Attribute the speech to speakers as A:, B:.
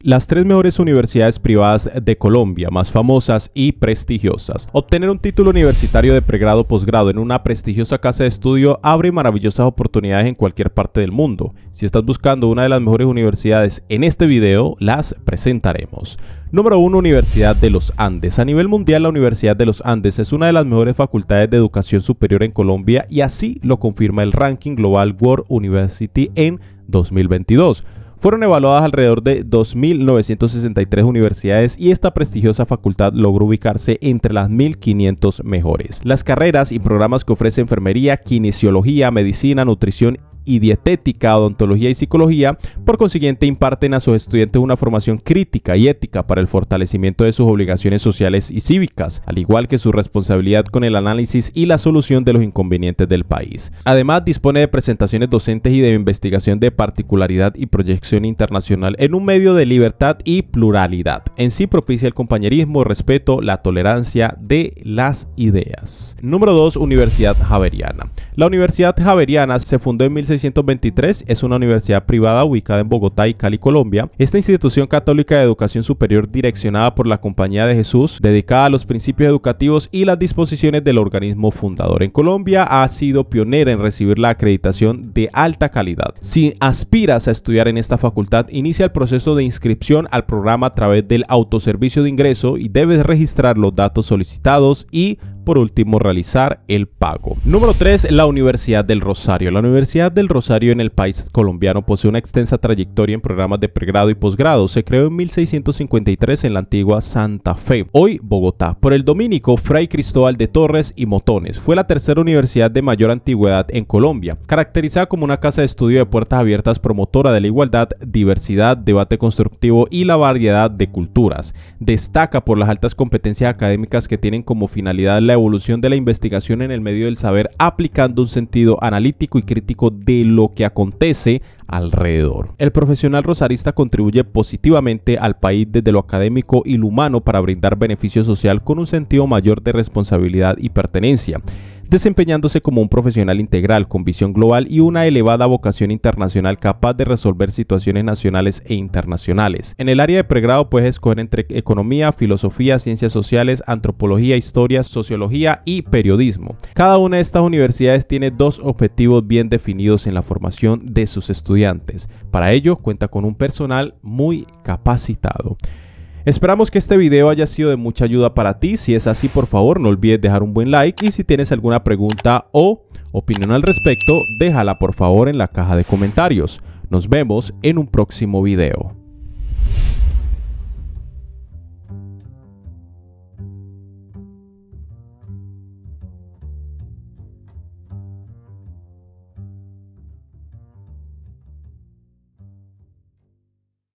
A: Las tres mejores universidades privadas de Colombia, más famosas y prestigiosas. Obtener un título universitario de pregrado o posgrado en una prestigiosa casa de estudio abre maravillosas oportunidades en cualquier parte del mundo. Si estás buscando una de las mejores universidades en este video, las presentaremos. Número 1. Universidad de los Andes. A nivel mundial, la Universidad de los Andes es una de las mejores facultades de educación superior en Colombia y así lo confirma el ranking global World University en 2022 fueron evaluadas alrededor de 2.963 universidades y esta prestigiosa facultad logró ubicarse entre las 1.500 mejores. Las carreras y programas que ofrece enfermería, kinesiología, medicina, nutrición y dietética, odontología y psicología, por consiguiente imparten a sus estudiantes una formación crítica y ética para el fortalecimiento de sus obligaciones sociales y cívicas, al igual que su responsabilidad con el análisis y la solución de los inconvenientes del país. Además, dispone de presentaciones docentes y de investigación de particularidad y proyección internacional en un medio de libertad y pluralidad. En sí propicia el compañerismo, respeto, la tolerancia de las ideas. Número 2. Universidad Javeriana. La Universidad Javeriana se fundó en 16 es una universidad privada ubicada en Bogotá y Cali, Colombia. Esta institución católica de educación superior direccionada por la Compañía de Jesús, dedicada a los principios educativos y las disposiciones del organismo fundador en Colombia, ha sido pionera en recibir la acreditación de alta calidad. Si aspiras a estudiar en esta facultad, inicia el proceso de inscripción al programa a través del autoservicio de ingreso y debes registrar los datos solicitados y por último realizar el pago. Número 3. La Universidad del Rosario. La Universidad del Rosario en el país colombiano posee una extensa trayectoria en programas de pregrado y posgrado. Se creó en 1653 en la antigua Santa Fe, hoy Bogotá, por el dominico Fray Cristóbal de Torres y Motones. Fue la tercera universidad de mayor antigüedad en Colombia, caracterizada como una casa de estudio de puertas abiertas promotora de la igualdad, diversidad, debate constructivo y la variedad de culturas. Destaca por las altas competencias académicas que tienen como finalidad la evolución de la investigación en el medio del saber aplicando un sentido analítico y crítico de lo que acontece alrededor. El profesional rosarista contribuye positivamente al país desde lo académico y lo humano para brindar beneficio social con un sentido mayor de responsabilidad y pertenencia desempeñándose como un profesional integral con visión global y una elevada vocación internacional capaz de resolver situaciones nacionales e internacionales. En el área de pregrado puedes escoger entre economía, filosofía, ciencias sociales, antropología, historia, sociología y periodismo. Cada una de estas universidades tiene dos objetivos bien definidos en la formación de sus estudiantes. Para ello cuenta con un personal muy capacitado. Esperamos que este video haya sido de mucha ayuda para ti. Si es así, por favor, no olvides dejar un buen like y si tienes alguna pregunta o opinión al respecto, déjala por favor en la caja de comentarios. Nos vemos en un próximo video.